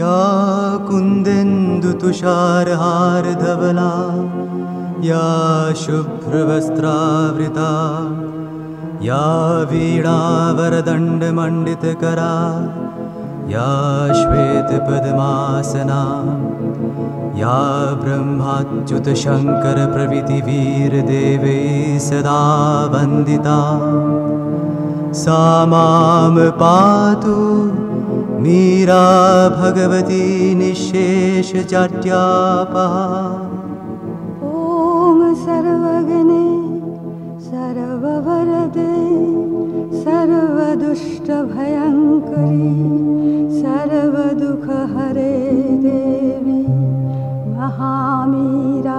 या कुन्देन्दु तुषारहारधवला या शुभ्रवस्त्रावृता या वीणावरदण्डमण्डितकरा या श्वेतपद्मासना या ब्रह्माच्युतशङ्करप्रभृतिवीरदेवे सदा वन्दिता सा मां पातु मीरा भगवती निशेष निशेषजाट्यापा ॐ सर्वगने सर्ववरदे सर्वदुष्टभयङ्करी सर्वदुःखहरे देवी महामीरा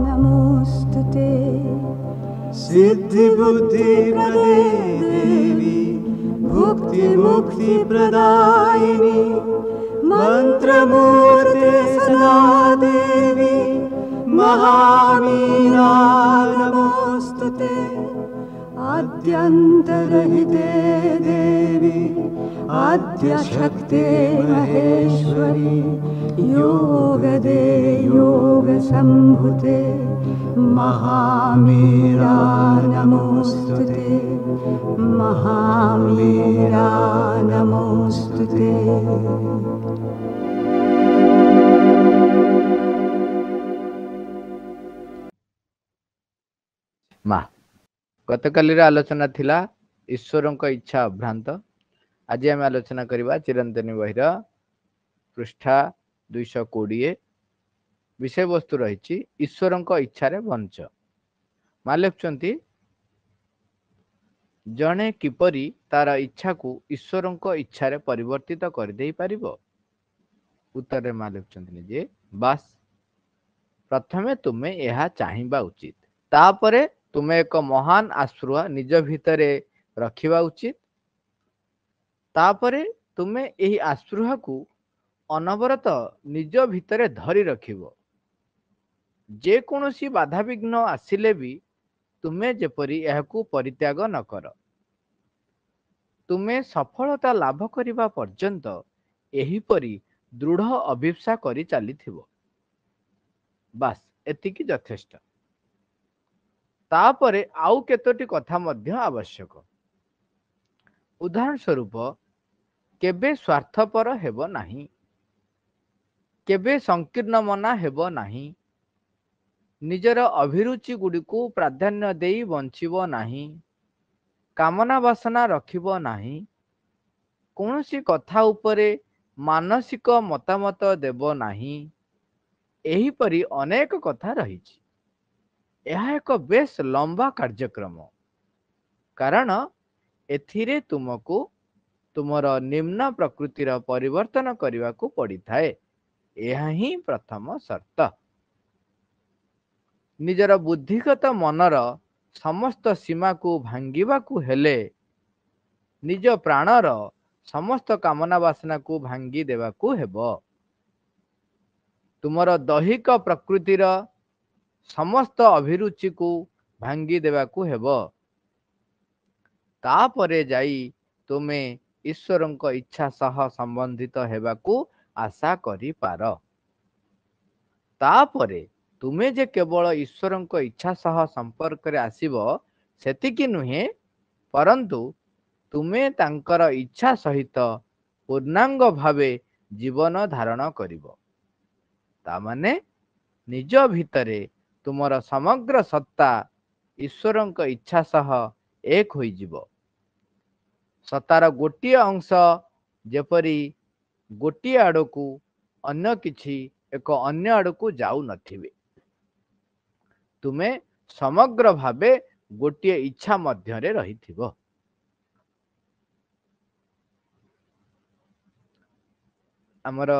नमोऽस्तु देवी मुक्ति प्रदायिनी मन्त्रमूर्ते सदा देवी महामीरा नमो अत्यन्तरहिते देवी आद्यशक्ते महेश्वरी योगदे योगशम्भुते महामीरा नमोऽस्तु ते महामीरा नमोऽस्तु ते ଗତକାଲିର ଆଲୋଚନା ଥିଲା ଈଶ୍ୱରଙ୍କ ଇଚ୍ଛା ଅଭ୍ରାନ୍ତ ଆଜି ଆମେ ଆଲୋଚନା କରିବା ଚିରନ୍ତନୀ ବହିର ପୃଷ୍ଠା ଦୁଇଶହ କୋଡ଼ିଏ ବିଷୟବସ୍ତୁ ରହିଛି ଈଶ୍ୱରଙ୍କ ଇଚ୍ଛାରେ ବଞ୍ଚ ମା ଲେଖୁଛନ୍ତି ଜଣେ କିପରି ତାର ଇଚ୍ଛାକୁ ଈଶ୍ୱରଙ୍କ ଇଚ୍ଛାରେ ପରିବର୍ତ୍ତିତ କରିଦେଇ ପାରିବ ଉତ୍ତରରେ ମା ଲେଖୁଛନ୍ତି ନିଜେ ବାସ୍ ପ୍ରଥମେ ତୁମେ ଏହା ଚାହିଁବା ଉଚିତ ତାପରେ ତୁମେ ଏକ ମହାନ ଆଶ୍ରୁଆ ନିଜ ଭିତରେ ରଖିବା ଉଚିତ ତାପରେ ତୁମେ ଏହି ଆଶ୍ରୁହାକୁ ଅନବରତ ନିଜ ଭିତରେ ଧରି ରଖିବ ଯେକୌଣସି ବାଧାବିଘ୍ନ ଆସିଲେ ବି ତୁମେ ଯେପରି ଏହାକୁ ପରିତ୍ୟାଗ ନ କର ତୁମେ ସଫଳତା ଲାଭ କରିବା ପର୍ଯ୍ୟନ୍ତ ଏହିପରି ଦୃଢ଼ ଅଭିପ୍ସା କରି ଚାଲିଥିବ ବାସ୍ ଏତିକି ଯଥେଷ୍ଟ ତାପରେ ଆଉ କେତୋଟି କଥା ମଧ୍ୟ ଆବଶ୍ୟକ ଉଦାହରଣ ସ୍ୱରୂପ କେବେ ସ୍ୱାର୍ଥପର ହେବ ନାହିଁ କେବେ ସଂକୀର୍ଣ୍ଣ ମନା ହେବ ନାହିଁ ନିଜର ଅଭିରୁଚି ଗୁଡ଼ିକୁ ପ୍ରାଧାନ୍ୟ ଦେଇ ବଞ୍ଚିବ ନାହିଁ କାମନା ବାସନା ରଖିବ ନାହିଁ କୌଣସି କଥା ଉପରେ ମାନସିକ ମତାମତ ଦେବ ନାହିଁ ଏହିପରି ଅନେକ କଥା ରହିଛି ଏହା ଏକ ବେଶ ଲମ୍ବା କାର୍ଯ୍ୟକ୍ରମ କାରଣ ଏଥିରେ ତୁମକୁ ତୁମର ନିମ୍ନ ପ୍ରକୃତିର ପରିବର୍ତ୍ତନ କରିବାକୁ ପଡ଼ିଥାଏ ଏହା ହିଁ ପ୍ରଥମ ସର୍ତ୍ତ ନିଜର ବୁଦ୍ଧିଗତ ମନର ସମସ୍ତ ସୀମାକୁ ଭାଙ୍ଗିବାକୁ ହେଲେ ନିଜ ପ୍ରାଣର ସମସ୍ତ କାମନା ବାସନାକୁ ଭାଙ୍ଗି ଦେବାକୁ ହେବ ତୁମର ଦୈହିକ ପ୍ରକୃତିର ସମସ୍ତ ଅଭିରୁଚିକୁ ଭାଙ୍ଗି ଦେବାକୁ ହେବ ତାପରେ ଯାଇ ତୁମେ ଈଶ୍ୱରଙ୍କ ଇଚ୍ଛା ସହ ସମ୍ବନ୍ଧିତ ହେବାକୁ ଆଶା କରିପାର ତାପରେ ତୁମେ ଯେ କେବଳ ଈଶ୍ୱରଙ୍କ ଇଚ୍ଛା ସହ ସମ୍ପର୍କରେ ଆସିବ ସେତିକି ନୁହେଁ ପରନ୍ତୁ ତୁମେ ତାଙ୍କର ଇଚ୍ଛା ସହିତ ପୂର୍ଣ୍ଣାଙ୍ଗ ଭାବେ ଜୀବନ ଧାରଣ କରିବ ତା ମାନେ ନିଜ ଭିତରେ ତୁମର ସମଗ୍ର ସତ୍ତା ଈଶ୍ୱରଙ୍କ ଇଚ୍ଛା ସହ ଏକ ହୋଇଯିବ ସତ୍ତାର ଗୋଟିଏ ଅଂଶ ଯେପରି ଗୋଟିଏ ଆଡ଼କୁ ଅନ୍ୟ କିଛି ଏକ ଅନ୍ୟ ଆଡ଼କୁ ଯାଉନଥିବେ ତୁମେ ସମଗ୍ର ଭାବେ ଗୋଟିଏ ଇଚ୍ଛା ମଧ୍ୟରେ ରହିଥିବ ଆମର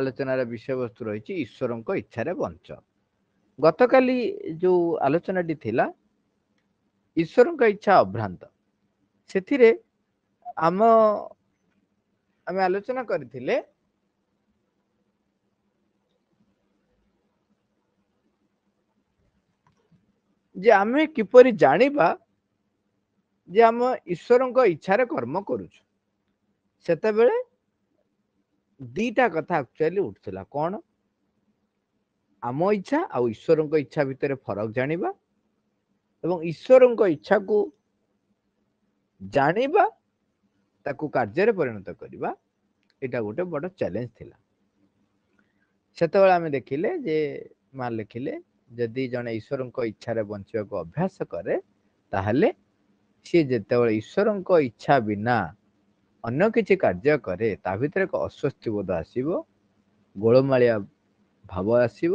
ଆଲୋଚନାର ବିଷୟବସ୍ତୁ ରହିଛି ଈଶ୍ୱରଙ୍କ ଇଚ୍ଛାରେ ବଞ୍ଚ ଗତକାଲି ଯୋଉ ଆଲୋଚନାଟି ଥିଲା ଈଶ୍ୱରଙ୍କ ଇଚ୍ଛା ଅଭ୍ରାନ୍ତ ସେଥିରେ ଆମ ଆମେ ଆଲୋଚନା କରିଥିଲେ ଯେ ଆମେ କିପରି ଜାଣିବା ଯେ ଆମ ଈଶ୍ୱରଙ୍କ ଇଚ୍ଛାରେ କର୍ମ କରୁଛୁ ସେତେବେଳେ ଦିଟା କଥା ଆକ୍ଚୁଆଲି ଉଠୁଥିଲା କ'ଣ ଆମ ଇଚ୍ଛା ଆଉ ଈଶ୍ୱରଙ୍କ ଇଚ୍ଛା ଭିତରେ ଫରକ ଜାଣିବା ଏବଂ ଈଶ୍ୱରଙ୍କ ଇଚ୍ଛାକୁ ଜାଣିବା ତାକୁ କାର୍ଯ୍ୟରେ ପରିଣତ କରିବା ଏଇଟା ଗୋଟେ ବଡ଼ ଚ୍ୟାଲେଞ୍ଜ ଥିଲା ସେତେବେଳେ ଆମେ ଦେଖିଲେ ଯେ ମା ଲେଖିଲେ ଯଦି ଜଣେ ଈଶ୍ୱରଙ୍କ ଇଚ୍ଛାରେ ବଞ୍ଚିବାକୁ ଅଭ୍ୟାସ କରେ ତାହେଲେ ସିଏ ଯେତେବେଳେ ଈଶ୍ୱରଙ୍କ ଇଚ୍ଛା ବିନା ଅନ୍ୟ କିଛି କାର୍ଯ୍ୟ କରେ ତା ଭିତରେ ଏକ ବୋଧ ଆସିବ ଗୋଳମାଳିଆ ଭାବ ଆସିବ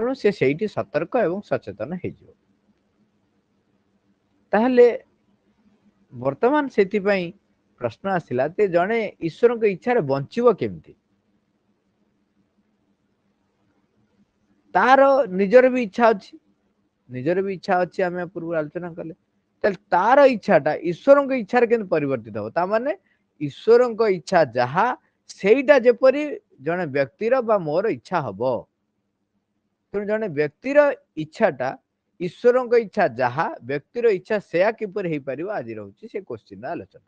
ତେଣୁ ସେ ସେଇଠି ସତର୍କ ଏବଂ ସଚେତନ ହେଇଯିବ ତାହେଲେ ବର୍ତ୍ତମାନ ସେଥିପାଇଁ ପ୍ରଶ୍ନ ଆସିଲା ଯେ ଜଣେ ଈଶ୍ୱରଙ୍କ ଇଚ୍ଛାରେ ବଞ୍ଚିବ କେମିତି ତାର ନିଜର ବି ଇଚ୍ଛା ଅଛି ନିଜର ବି ଇଚ୍ଛା ଅଛି ଆମେ ପୂର୍ବରୁ ଆଲୋଚନା କଲେ ତାହେଲେ ତାର ଇଚ୍ଛାଟା ଈଶ୍ୱରଙ୍କ ଇଚ୍ଛାରେ କେମିତି ପରିବର୍ତ୍ତିତ ହବ ତା ମାନେ ଈଶ୍ୱରଙ୍କ ଇଚ୍ଛା ଯାହା ସେଇଟା ଯେପରି ଜଣେ ବ୍ୟକ୍ତିର ବା ମୋର ଇଚ୍ଛା ହବ ତେଣୁ ଜଣେ ବ୍ୟକ୍ତିର ଇଚ୍ଛାଟା ଈଶ୍ୱରଙ୍କ ଇଚ୍ଛା ଯାହା ବ୍ୟକ୍ତିର ଇଚ୍ଛା ସେୟା କିପରି ହେଇପାରିବ ଆଜି ରହୁଛି ସେ କୋଶ୍ଚିନ୍ର ଆଲୋଚନା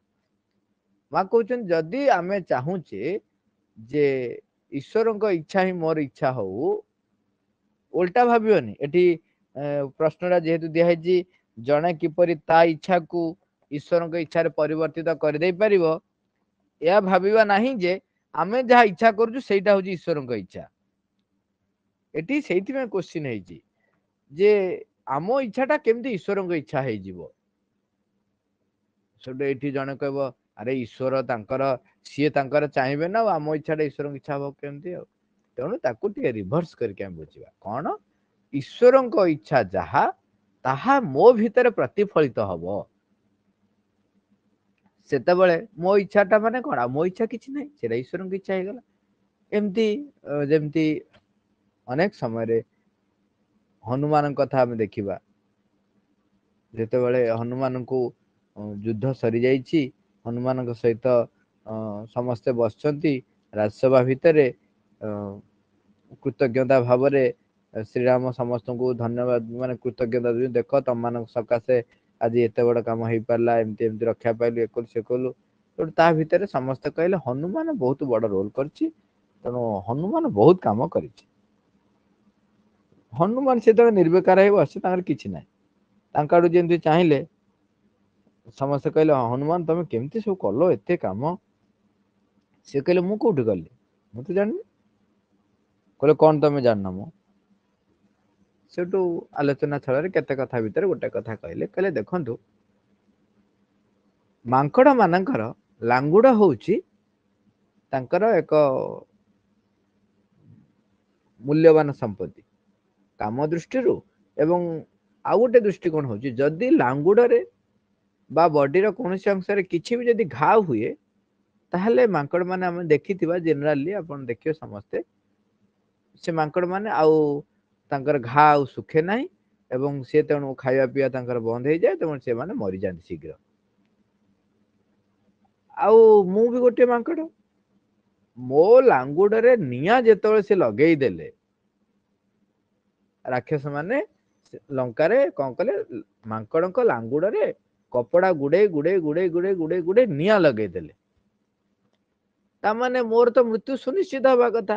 ମା କହୁଛନ୍ତି ଯଦି ଆମେ ଚାହୁଁଛେ ଯେ ଈଶ୍ୱରଙ୍କ ଇଚ୍ଛା ହିଁ ମୋର ଇଚ୍ଛା ହଉ ଓଲଟା ଭାବିବନି ଏଠି ପ୍ରଶ୍ନଟା ଯେହେତୁ ଦିଆହେଇଛି ଜଣେ କିପରି ତା ଇଚ୍ଛାକୁ ଈଶ୍ୱରଙ୍କ ଇଚ୍ଛାରେ ପରିବର୍ତ୍ତିତ କରିଦେଇ ପାରିବ ଏହା ଭାବିବା ନାହିଁ ଯେ ଆମେ ଯାହା ଇଚ୍ଛା କରୁଛୁ ସେଇଟା ହଉଛି ଈଶ୍ୱରଙ୍କ ଇଚ୍ଛା ଏଠି ସେଇଥିପାଇଁ କୋଶ୍ଚିନ୍ ହେଇଛି ଯେ ଆମ ଇଚ୍ଛାଟା କେମିତି ଈଶ୍ୱରଙ୍କ ଇଚ୍ଛା ହେଇଯିବ ସେଠୁ ଏଠି ଜଣେ କହିବ ଆରେ ଈଶ୍ୱର ତାଙ୍କର ସିଏ ତାଙ୍କର ଚାହିଁବେ ନା ଆଉ ଆମ ଇଚ୍ଛାଟା ଈଶ୍ୱରଙ୍କ ଇଚ୍ଛା ହବ କେମିତି ଆଉ ତେଣୁ ତାକୁ ଟିକେ ରିଭର୍ସ କରିକି ଆମେ ବୁଝିବା କ'ଣ ଈଶ୍ୱରଙ୍କ ଇଚ୍ଛା ଯାହା ତାହା ମୋ ଭିତରେ ପ୍ରତିଫଳିତ ହବ ସେତେବେଳେ ମୋ ଇଚ୍ଛା ଟା ମାନେ କ'ଣ ଆଉ ମୋ ଇଚ୍ଛା କିଛି ନାହିଁ ସେଟା ଈଶ୍ୱରଙ୍କ ଇଚ୍ଛା ହେଇଗଲା ଏମିତି ଯେମତି ଅନେକ ସମୟରେ ହନୁମାନ କଥା ଆମେ ଦେଖିବା ଯେତେବେଳେ ହନୁମାନଙ୍କୁ ଯୁଦ୍ଧ ସରିଯାଇଛି ହନୁମାନଙ୍କ ସହିତ ସମସ୍ତେ ବସିଛନ୍ତି ରାଜସଭା ଭିତରେ କୃତଜ୍ଞତା ଭାବରେ ଶ୍ରୀରାମ ସମସ୍ତଙ୍କୁ ଧନ୍ୟବାଦ ମାନେ କୃତଜ୍ଞତା ଦେଖ ତମମାନଙ୍କ ସକାଶେ आज एत बड़ कम हो पारा एमती एमती रक्षा पाइल ये कलु तेनालीर समस्त कहले हनुमान बहुत बड़ रोल करेणु हनुमान बहुत कम कर हनुमान से निर्वेकार किसी ना तुम जमी चाहिए समस्त कहले हनुमान तुम्हें कमी सब कल एत कम सी कह मुठ गली मुझे जानी कह कौन तुम्हें जान मुझे ସେଠୁ ଆଲୋଚନା ସ୍ଥଳରେ କେତେ କଥା ଭିତରେ ଗୋଟେ କଥା କହିଲେ କହିଲେ ଦେଖନ୍ତୁ ମାଙ୍କଡ଼ ମାନଙ୍କର ଲାଙ୍ଗୁଡ଼ ହଉଛି ତାଙ୍କର ଏକ ମୂଲ୍ୟବାନ ସମ୍ପତ୍ତି କାମ ଦୃଷ୍ଟିରୁ ଏବଂ ଆଉ ଗୋଟେ ଦୃଷ୍ଟିକୋଣ ହଉଛି ଯଦି ଲାଙ୍ଗୁଡ଼ରେ ବା ବଡିର କୌଣସି ଅଂଶରେ କିଛି ବି ଯଦି ଘା ହୁଏ ତାହେଲେ ମାଙ୍କଡ଼ ମାନେ ଆମେ ଦେଖିଥିବା ଜେନେରାଲି ଆପଣ ଦେଖିବେ ସମସ୍ତେ ସେ ମାଙ୍କଡ଼ ମାନେ ଆଉ ତାଙ୍କର ଘା ଆଉ ଶୁଖେ ନାହିଁ ଏବଂ ସେ ତେଣୁ ଖାଇବା ପିଇବା ତାଙ୍କର ବନ୍ଦ ହେଇଯାଏ ତେଣୁ ସେମାନେ ମରିଯାଆନ୍ତି ଶୀଘ୍ର ଆଉ ମୁଁ ବି ଗୋଟିଏ ମାଙ୍କଡ଼ ମୋ ଲାଙ୍ଗୁଡ଼ରେ ନିଆଁ ଯେତେବେଳେ ସେ ଲଗେଇଦେଲେ ରାକ୍ଷସ ମାନେ ଲଙ୍କାରେ କ'ଣ କଲେ ମାଙ୍କଡ଼ଙ୍କ ଲାଙ୍ଗୁଡ଼ରେ କପଡ଼ା ଗୁଡ଼େଇ ଗୁଡ଼େଇ ଗୁଡ଼େଇ ଗୁଡ଼େଇ ଗୁଡ଼େଇ ଗୁଡ଼େଇ ନିଆଁ ଲଗେଇଦେଲେ ତାମାନେ ମୋର ତ ମୃତ୍ୟୁ ସୁନିଶ୍ଚିତ ହେବା କଥା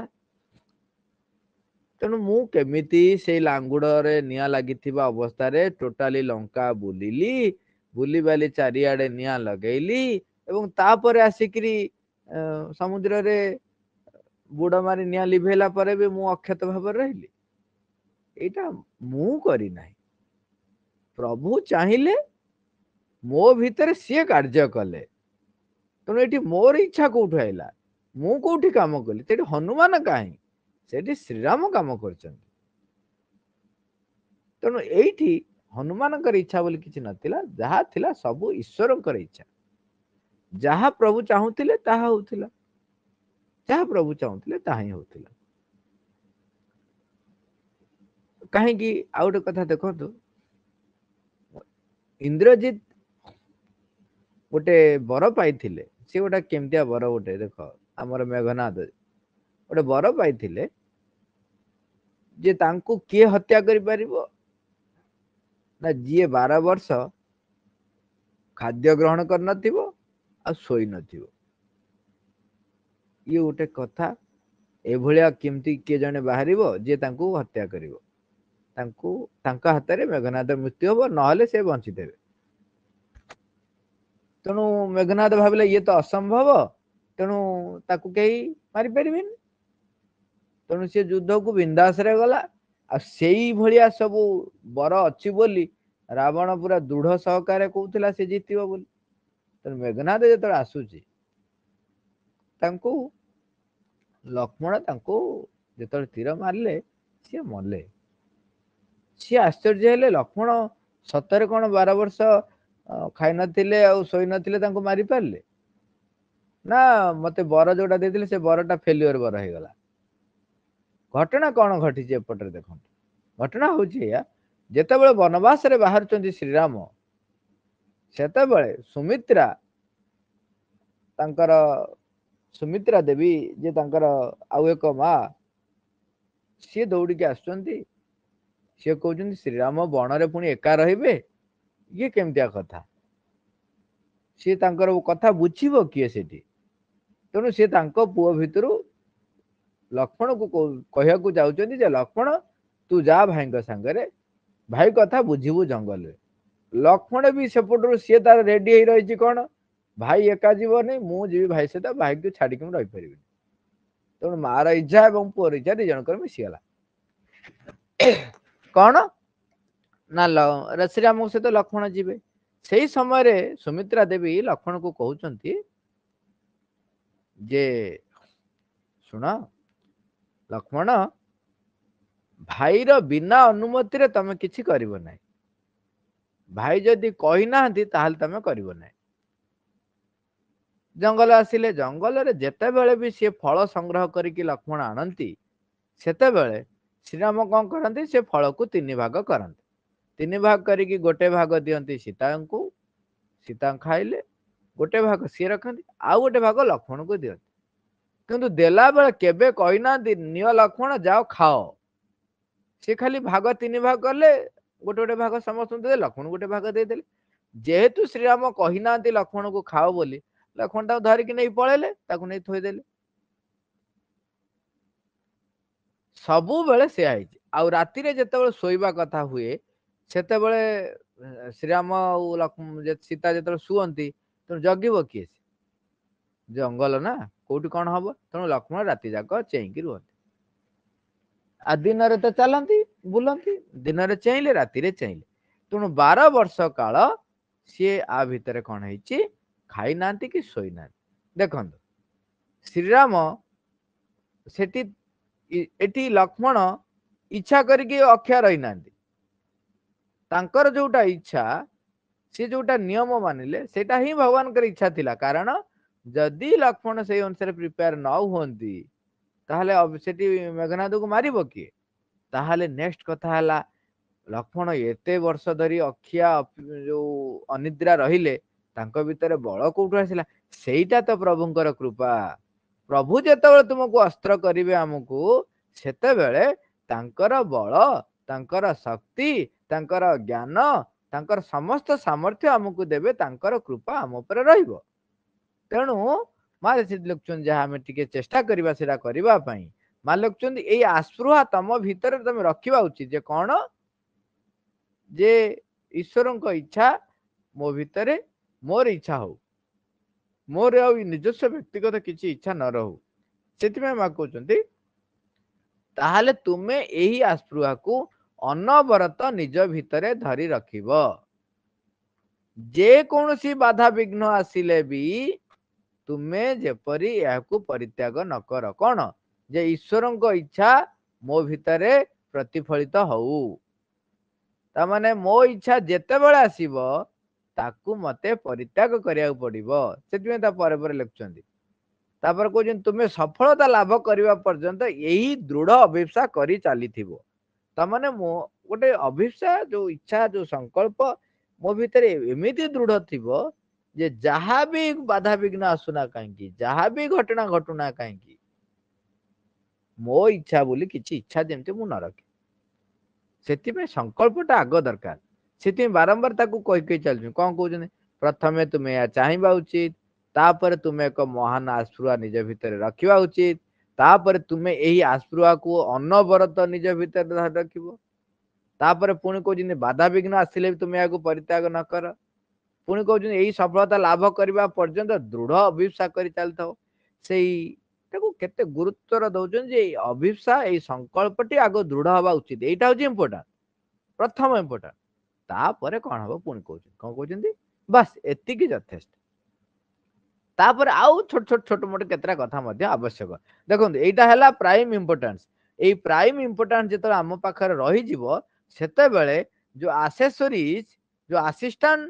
ତେଣୁ ମୁଁ କେମିତି ସେଇ ଲାଙ୍ଗୁଡ଼ରେ ନିଆଁ ଲାଗିଥିବା ଅବସ୍ଥାରେ ଟୋଟାଲି ଲଙ୍କା ବୁଲିଲି ବୁଲିବାଲି ଚାରିଆଡ଼େ ନିଆଁ ଲଗେଇଲି ଏବଂ ତାପରେ ଆସିକିରି ସମୁଦ୍ରରେ ବୁଡ଼ ମାରି ନିଆଁ ଲିଭେଇଲା ପରେ ବି ମୁଁ ଅକ୍ଷତ ଭାବରେ ରହିଲି ଏଇଟା ମୁଁ କରିନାହିଁ ପ୍ରଭୁ ଚାହିଁଲେ ମୋ ଭିତରେ ସିଏ କାର୍ଯ୍ୟ କଲେ ତେଣୁ ଏଠି ମୋର ଇଚ୍ଛା କୋଉଠୁ ଆଇଲା ମୁଁ କୋଉଠି କାମ କଲି ସେଠି ହନୁମାନ କାହିଁ ସେଠି ଶ୍ରୀରାମ କାମ କରିଛନ୍ତି ତେଣୁ ଏଇଠି ହନୁମାନଙ୍କର ଇଚ୍ଛା ବୋଲି କିଛି ନଥିଲା ଯାହା ଥିଲା ସବୁ ଈଶ୍ୱରଙ୍କର ଇଚ୍ଛା ଯାହା ପ୍ରଭୁ ଚାହୁଁଥିଲେ ତାହା ହଉଥିଲା ଯାହା ପ୍ରଭୁ ଚାହୁଁଥିଲେ ତାହା ହିଁ ହଉଥିଲା କାହିଁକି ଆଉ ଗୋଟେ କଥା ଦେଖନ୍ତୁ ଇନ୍ଦ୍ରଜିତ ଗୋଟେ ବର ପାଇଥିଲେ ସେ ଗୋଟେ କେମିତିଆ ବର ଗୋଟେ ଦେଖ ଆମର ମେଘନାଥ ଗୋଟେ ବର ପାଇଥିଲେ ଯେ ତାଙ୍କୁ କିଏ ହତ୍ୟା କରିପାରିବ ନା ଯିଏ ବାର ବର୍ଷ ଖାଦ୍ୟ ଗ୍ରହଣ କରିନଥିବ ଆଉ ଶୋଇନଥିବ ଇଏ ଗୋଟେ କଥା ଏଭଳିଆ କେମିତି କିଏ ଜଣେ ବାହାରିବ ଯିଏ ତାଙ୍କୁ ହତ୍ୟା କରିବ ତାଙ୍କୁ ତାଙ୍କ ହାତରେ ମେଘନାଥ ମୃତ୍ୟୁ ହବ ନହେଲେ ସେ ବଞ୍ଚିଦେବେ ତେଣୁ ମେଘନାଥ ଭାବିଲେ ଇଏ ତ ଅସମ୍ଭବ ତେଣୁ ତାକୁ କେହି ମାରିପାରିବେନି ତେଣୁ ସେ ଯୁଦ୍ଧକୁ ବିନ୍ଦାସରେ ଗଲା ଆଉ ସେଇ ଭଳିଆ ସବୁ ବର ଅଛି ବୋଲି ରାବଣ ପୁରା ଦୃଢ ସହକାରେ କହୁଥିଲା ସେ ଜିତିବ ବୋଲି ତେଣୁ ମେଘନାଥ ଯେତେବେଳେ ଆସୁଛି ତାଙ୍କୁ ଲକ୍ଷ୍ମଣ ତାଙ୍କୁ ଯେତେବେଳେ ତୀର ମାରିଲେ ସିଏ ମଲେ ସିଏ ଆଶ୍ଚର୍ଯ୍ୟ ହେଲେ ଲକ୍ଷ୍ମଣ ସତରେ କ'ଣ ବାର ବର୍ଷ ଖାଇନଥିଲେ ଆଉ ଶୋଇନଥିଲେ ତାଙ୍କୁ ମାରିପାରିଲେ ନା ମତେ ବର ଯୋଉଟା ଦେଇଥିଲେ ସେ ବରଟା ଫେଲିଅର ବର ହେଇଗଲା ଘଟଣା କ'ଣ ଘଟିଛି ଏପଟରେ ଦେଖନ୍ତୁ ଘଟଣା ହଉଛି ଏଇଆ ଯେତେବେଳେ ବନବାସରେ ବାହାରୁଛନ୍ତି ଶ୍ରୀରାମ ସେତେବେଳେ ସୁମିତ୍ରା ତାଙ୍କର ସୁମିତ୍ରା ଦେବୀ ଯେ ତାଙ୍କର ଆଉ ଏକ ମା ସିଏ ଦୌଡ଼ିକି ଆସୁଛନ୍ତି ସିଏ କହୁଛନ୍ତି ଶ୍ରୀରାମ ବଣରେ ପୁଣି ଏକା ରହିବେ ଇଏ କେମିତିଆ କଥା ସିଏ ତାଙ୍କର କଥା ବୁଝିବ କିଏ ସେଠି ତେଣୁ ସିଏ ତାଙ୍କ ପୁଅ ଭିତରୁ ଲକ୍ଷ୍ମଣକୁ କହିବାକୁ ଯାଉଛନ୍ତି ଯେ ଲକ୍ଷ୍ମଣ ତୁ ଯା ଭାଇଙ୍କ ସାଙ୍ଗରେ ଭାଇ କଥା ବୁଝିବୁ ଜଙ୍ଗଲରେ ଲକ୍ଷ୍ମଣ ବି ସେପଟରୁ ସିଏ ତାର ରେଡି ହେଇ ରହିଛି କ'ଣ ଭାଇ ଏକା ଯିବନି ମୁଁ ଯିବି ଭାଇ ସହିତ ଭାଇକୁ ଛାଡ଼ିକି ମୁଁ ରହିପାରିବିନି ତେଣୁ ମାର ଇଚ୍ଛା ଏବଂ ପୁଅର ଇଚ୍ଛା ଦି ଜଣଙ୍କର ମିଶିଗଲା କ'ଣ ନା ଶ୍ରୀରାମଙ୍କ ସହିତ ଲକ୍ଷ୍ମଣ ଯିବେ ସେଇ ସମୟରେ ସୁମିତ୍ରା ଦେବୀ ଲକ୍ଷ୍ମଣକୁ କହୁଛନ୍ତି ଯେ ଶୁଣ ଲକ୍ଷ୍ମଣ ଭାଇର ବିନା ଅନୁମତିରେ ତମେ କିଛି କରିବ ନାହିଁ ଭାଇ ଯଦି କହିନାହାନ୍ତି ତାହେଲେ ତମେ କରିବ ନାହିଁ ଜଙ୍ଗଲ ଆସିଲେ ଜଙ୍ଗଲରେ ଯେତେବେଳେ ବି ସିଏ ଫଳ ସଂଗ୍ରହ କରିକି ଲକ୍ଷ୍ମଣ ଆଣନ୍ତି ସେତେବେଳେ ଶ୍ରୀରାମ କ'ଣ କରନ୍ତି ସେ ଫଳକୁ ତିନି ଭାଗ କରନ୍ତି ତିନି ଭାଗ କରିକି ଗୋଟେ ଭାଗ ଦିଅନ୍ତି ସୀତାଙ୍କୁ ସୀତା ଖାଇଲେ ଗୋଟେ ଭାଗ ସିଏ ରଖନ୍ତି ଆଉ ଗୋଟେ ଭାଗ ଲକ୍ଷ୍ମଣଙ୍କୁ ଦିଅନ୍ତି କିନ୍ତୁ ଦେଲାବେଳେ କେବେ କହିନାହାନ୍ତି ନିଅ ଲକ୍ଷ୍ମଣ ଯାଅ ଖାଅ ସେ ଖାଲି ଭାଗ ତିନି ଭାଗ କଲେ ଗୋଟେ ଗୋଟେ ଭାଗ ସମସ୍ତଙ୍କୁ ଦେଲେ ଲକ୍ଷ୍ମଣ ଗୋଟେ ଭାଗ ଦେଇଦେଲେ ଯେହେତୁ ଶ୍ରୀରାମ କହିନାହାନ୍ତି ଲକ୍ଷ୍ମଣକୁ ଖାଅ ବୋଲି ଲକ୍ଷ୍ମଣ ତାକୁ ଧରିକି ନେଇ ପଳେଇଲେ ତାକୁ ନେଇ ଥୋଇଦେଲେ ସବୁବେଳେ ସେୟା ହେଇଛି ଆଉ ରାତିରେ ଯେତେବେଳେ ଶୋଇବା କଥା ହୁଏ ସେତେବେଳେ ଶ୍ରୀରାମ ଆଉ ଲକ୍ଷ୍ମଣ ସୀତା ଯେତେବେଳେ ଶୁଅନ୍ତି ତେଣୁ ଜଗିବ କିଏ ଜଙ୍ଗଲ ନା କୋଉଠି କ'ଣ ହବ ତେଣୁ ଲକ୍ଷ୍ମଣ ରାତି ଯାକ ଚେଇଁକି ରୁହନ୍ତି ଆଉ ଦିନରେ ତ ଚାଲନ୍ତି ବୁଲନ୍ତି ଦିନରେ ଚେଇଁଲେ ରାତିରେ ଚେଇଁଲେ ତେଣୁ ବାର ବର୍ଷ କାଳ ସିଏ ଆ ଭିତରେ କ'ଣ ହେଇଛି ଖାଇନାହାନ୍ତି କି ଶୋଇନାହାନ୍ତି ଦେଖନ୍ତୁ ଶ୍ରୀରାମ ସେଠି ଏଠି ଲକ୍ଷ୍ମଣ ଇଚ୍ଛା କରିକି ଅକ୍ଷୟ ରହିନାହାନ୍ତି ତାଙ୍କର ଯୋଉଟା ଇଚ୍ଛା ସେ ଯୋଉଟା ନିୟମ ମାନିଲେ ସେଇଟା ହିଁ ଭଗବାନଙ୍କର ଇଚ୍ଛା ଥିଲା କାରଣ ଯଦି ଲକ୍ଷ୍ମଣ ସେଇ ଅନୁସାରେ ପ୍ରିପେୟାର ନ ହୁଅନ୍ତି ତାହେଲେ ସେଠି ମେଘନାଦକୁ ମାରିବ କିଏ ତାହେଲେ ନେକ୍ସଟ କଥା ହେଲା ଲକ୍ଷ୍ମଣ ଏତେ ବର୍ଷ ଧରି ଅକ୍ଷିଆ ଯୋଉ ଅନିଦ୍ରା ରହିଲେ ତାଙ୍କ ଭିତରେ ବଳ କୋଉଠୁ ଆସିଲା ସେଇଟା ତ ପ୍ରଭୁଙ୍କର କୃପା ପ୍ରଭୁ ଯେତେବେଳେ ତୁମକୁ ଅସ୍ତ୍ର କରିବେ ଆମକୁ ସେତେବେଳେ ତାଙ୍କର ବଳ ତାଙ୍କର ଶକ୍ତି ତାଙ୍କର ଜ୍ଞାନ ତାଙ୍କର ସମସ୍ତ ସାମର୍ଥ୍ୟ ଆମକୁ ଦେବେ ତାଙ୍କର କୃପା ଆମ ଉପରେ ରହିବ ତେଣୁ ମା ଲକ୍ଷ୍ମୀ ଯାହା ଆମେ ଟିକେ ଚେଷ୍ଟା କରିବା ସେଟା କରିବା ପାଇଁ ମା ଲକ୍ଷ୍ମୀ ଏଇ ଆସ୍ପୃହା ତମ ଭିତରେ ତମେ ରଖିବା ଉଚିତ ଯେ କ'ଣ ଯେ ଈଶ୍ୱରଙ୍କ ଇଚ୍ଛା ମୋ ଭିତରେ ମୋର ଇଚ୍ଛା ହଉ ମୋର ଆଉ ନିଜସ୍ୱ ବ୍ୟକ୍ତିଗତ କିଛି ଇଚ୍ଛା ନ ରହୁ ସେଥିପାଇଁ ମା କହୁଛନ୍ତି ତାହେଲେ ତୁମେ ଏହି ଆସ୍ପୃହାକୁ ଅନବରତ ନିଜ ଭିତରେ ଧରି ରଖିବ ଯେକୌଣସି ବାଧାବିଘ୍ନ ଆସିଲେ ବି ତୁମେ ଯେପରି ଏହାକୁ ପରିତ୍ୟାଗ ନ କର କ'ଣ ଯେ ଈଶ୍ୱରଙ୍କ ଇଚ୍ଛା ମୋ ଭିତରେ ପ୍ରତିଫଳିତ ହଉ ତାମାନେ ମୋ ଇଚ୍ଛା ଯେତେବେଳେ ଆସିବ ତାକୁ ମତେ ପରିତ୍ୟାଗ କରିବାକୁ ପଡିବ ସେଥିପାଇଁ ତା ପରେ ପରେ ଲେଖୁଛନ୍ତି ତାପରେ କହୁଛନ୍ତି ତୁମେ ସଫଳତା ଲାଭ କରିବା ପର୍ଯ୍ୟନ୍ତ ଏହି ଦୃଢ଼ ଅଭିପ୍ସା କରି ଚାଲିଥିବ ତାମାନେ ମୋ ଗୋଟେ ଅଭିପ୍ସା ଯୋଉ ଇଚ୍ଛା ଯୋଉ ସଂକଳ୍ପ ମୋ ଭିତରେ ଏମିତି ଦୃଢ଼ ଥିବ जे जहा भी बाधा विघ्न आसुना कहीं जहा भी घटना घटुना कहीं मो इच्छा बोली कि इच्छा जमी मुझ न रखे से संकल्पटा आग दरकार से बारंबार कही कही चल कौन कौन प्रथम तुम्हें यह चाहवा उचित तापर तुम्हें एक महान आश्रुआ निज भितर रखा उचित तापर तुम्हें यही आश्रुआ को अनबरत निज भितर रख तापर पुणी कौन बाधा विघ्न आसिले भी तुम्हें यहाँ परित्याग न करो ପୁଣି କହୁଛନ୍ତି ଏଇ ସଫଳତା ଲାଭ କରିବା ପର୍ଯ୍ୟନ୍ତ ଦୃଢ଼ ଅଭିପ୍ସା କରି ଚାଲିଥାଉ ସେଇ ତାକୁ କେତେ ଗୁରୁତ୍ୱର ଦଉଛନ୍ତି ଯେ ଏଇ ଅଭିପ୍ସା ଏଇ ସଂକଳ୍ପଟି ଆଗ ଦୃଢ଼ ହବା ଉଚିତ ଏଇଟା ହଉଛି ଇମ୍ପୋର୍ଟାଣ୍ଟ ପ୍ରଥମ ଇମ୍ପୋର୍ଟାଣ୍ଟ ତାପରେ କଣ ହବ ପୁଣି କହୁଛନ୍ତି କଣ କହୁଛନ୍ତି ବାସ୍ ଏତିକି ଯଥେଷ୍ଟ ତାପରେ ଆଉ ଛୋଟ ଛୋଟ ଛୋଟ ମୋଟ କେତେଟା କଥା ମଧ୍ୟ ଆବଶ୍ୟକ ଦେଖନ୍ତୁ ଏଇଟା ହେଲା ପ୍ରାଇମ୍ ଇମ୍ପୋର୍ଟାନ୍ସ ଏଇ ପ୍ରାଇମ୍ ଇମ୍ପୋର୍ଟାନ୍ସ ଯେତେବେଳେ ଆମ ପାଖରେ ରହିଯିବ ସେତେବେଳେ ଯୋଉ ଆସେସୋରିଜ ଯୋଉ ଆସିଷ୍ଟାଣ୍ଟ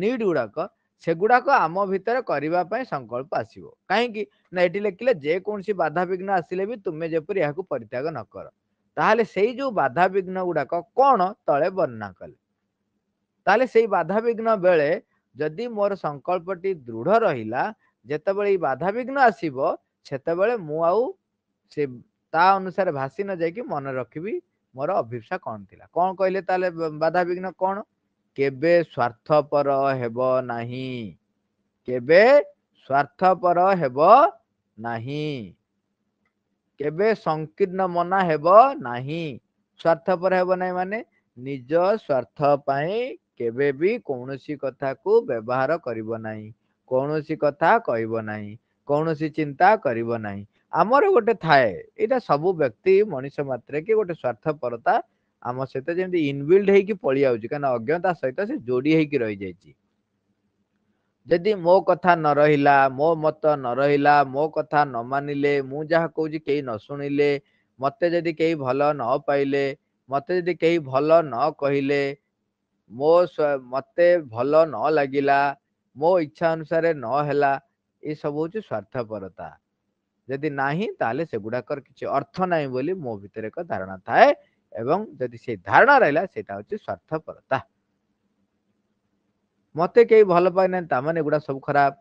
ନିଡ୍ ଗୁଡାକ ସେଗୁଡ଼ାକ ଆମ ଭିତରେ କରିବା ପାଇଁ ସଂକଳ୍ପ ଆସିବ କାହିଁକି ନା ଏଠି ଲେଖିଲେ ଯେକୌଣସି ବାଧାବିଘ୍ନ ଆସିଲେ ବି ତୁମେ ଯେପରି ଏହାକୁ ପରିତ୍ୟାଗ ନ କର ତାହେଲେ ସେଇ ଯୋଉ ବାଧାବିଘ୍ନ ଗୁଡାକ କ'ଣ ତଳେ ବର୍ଣ୍ଣନା କଲେ ତାହେଲେ ସେଇ ବାଧାବିଘ୍ନ ବେଳେ ଯଦି ମୋର ସଂକଳ୍ପଟି ଦୃଢ ରହିଲା ଯେତେବେଳେ ଏଇ ବାଧାବିଘ୍ନ ଆସିବ ସେତେବେଳେ ମୁଁ ଆଉ ସେ ତା ଅନୁସାରେ ଭାସି ନ ଯାଇକି ମନେ ରଖିବି ମୋର ଅଭିପ୍ସା କ'ଣ ଥିଲା କ'ଣ କହିଲେ ତାହେଲେ ବାଧାବିଘ୍ନ କ'ଣ କେବେ ସ୍ୱାର୍ଥପର ହେବ ନାହିଁ କେବେ ସ୍ୱାର୍ଥପର ହେବ ନାହିଁ କେବେ ସଂକୀର୍ଣ୍ଣ ମନା ହେବ ନାହିଁ ସ୍ୱାର୍ଥପର ହେବ ନାହିଁ ମାନେ ନିଜ ସ୍ୱାର୍ଥ ପାଇଁ କେବେ ବି କୌଣସି କଥାକୁ ବ୍ୟବହାର କରିବ ନାହିଁ କୌଣସି କଥା କହିବ ନାହିଁ କୌଣସି ଚିନ୍ତା କରିବ ନାହିଁ ଆମର ଗୋଟେ ଥାଏ ଏଇଟା ସବୁ ବ୍ୟକ୍ତି ମଣିଷ ମାତ୍ରେ କି ଗୋଟେ ସ୍ୱାର୍ଥପରତା ଆମ ସହିତ ଯେମିତି ଇନବିଲ୍ଡ ହେଇକି ପଳେଇ ଆଉଛି କାରଣ ଅଜ୍ଞତା ସହିତ ସେ ଯୋଡ଼ି ହେଇକି ରହିଯାଇଛି ଯଦି ମୋ କଥା ନ ରହିଲା ମୋ ମତ ନ ରହିଲା ମୋ କଥା ନ ମାନିଲେ ମୁଁ ଯାହା କହୁଛି କେହି ନ ଶୁଣିଲେ ମୋତେ ଯଦି କେହି ଭଲ ନ ପାଇଲେ ମୋତେ ଯଦି କେହି ଭଲ ନ କହିଲେ ମୋ ମୋତେ ଭଲ ନ ଲାଗିଲା ମୋ ଇଚ୍ଛା ଅନୁସାରେ ନ ହେଲା ଏସବୁ ହେଉଛି ସ୍ୱାର୍ଥପରତା ଯଦି ନାହିଁ ତାହେଲେ ସେଗୁଡ଼ାକର କିଛି ଅର୍ଥ ନାହିଁ ବୋଲି ମୋ ଭିତରେ ଏକ ଧାରଣା ଥାଏ ଏବଂ ଯଦି ସେ ଧାରଣା ରହିଲା ସେଇଟା ହଉଛି ସ୍ୱାର୍ଥପରତା ମତେ କେହି ଭଲ ପାଇନାହାନ୍ତି ତା ମାନେ ଏଗୁଡା ସବୁ ଖରାପ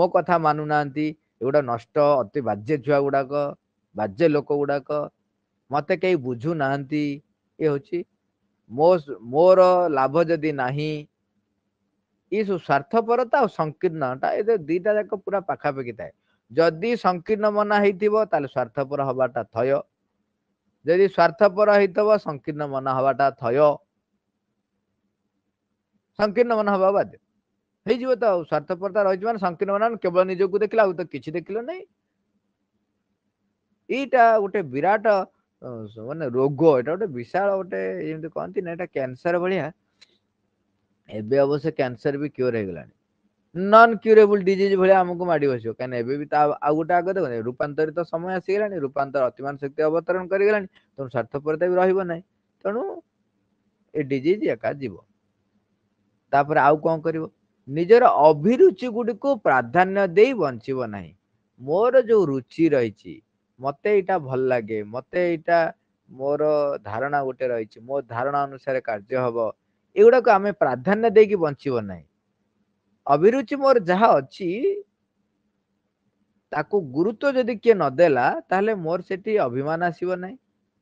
ମୋ କଥା ମାନୁନାହାନ୍ତି ଏଗୁଡ଼ା ନଷ୍ଟ ଅତି ବାଜ୍ୟ ଛୁଆ ଗୁଡ଼ାକ ବାଜ୍ୟ ଲୋକ ଗୁଡ଼ାକ ମତେ କେହି ବୁଝୁନାହାନ୍ତି ଇଏ ହଉଛି ମୋ ମୋର ଲାଭ ଯଦି ନାହିଁ ଇଏ ସବୁ ସ୍ୱାର୍ଥପରତା ଆଉ ସଂକୀର୍ଣ୍ଣଟା ଏ ଦୁଇଟା ଯାକ ପୁରା ପାଖାପାଖି ଥାଏ ଯଦି ସଂକୀର୍ଣ୍ଣ ମନା ହେଇଥିବ ତାହେଲେ ସ୍ୱାର୍ଥପର ହବାଟା ଥୟ ଯଦି ସ୍ୱାର୍ଥପର ହେଇଥିବ ସଂକୀର୍ଣ୍ଣ ମନ ହବାଟା ଥୟ ସଂକୀର୍ଣ୍ଣ ମନ ହବା ବାଧ୍ୟ ହେଇଯିବ ତ ଆଉ ସ୍ୱାର୍ଥପରତା ରହିଛି ମାନେ ସଂକୀର୍ଣ୍ଣ ମନ କେବଳ ନିଜକୁ ଦେଖିଲା ଆଉ ତ କିଛି ଦେଖିଲ ନାହିଁ ଏଇଟା ଗୋଟେ ବିରାଟ ମାନେ ରୋଗ ଏଇଟା ଗୋଟେ ବିଶାଳ ଗୋଟେ ଯେମିତି କହନ୍ତି ନା ଏଇଟା କ୍ୟାନ୍ସର ଭଳିଆ ଏବେ ଅବଶ୍ୟ କ୍ୟାନ୍ସର ବି କ୍ୟୁର ହେଇଗଲାଣି नन क्युरेबल भले भए आमु माडि बसेको किन ए आउँ गए आगत रूपान्तरित त समय आइगला नि रूपान्तर अतिमान शक्ति अवतरण गरिगला नि त स्वर्थपर तिमी रह त डिजिज एका जो तापर आउँ निजर अभिरुचि गुडि प्राधान्य बञ्च ଅଭିରୁଚି ମୋର ଯାହା ଅଛି ତାକୁ ଗୁରୁତ୍ୱ ଯଦି କିଏ ନଦେଲା ତାହେଲେ ମୋର ସେଠି ଅଭିମାନ ଆସିବ ନାହିଁ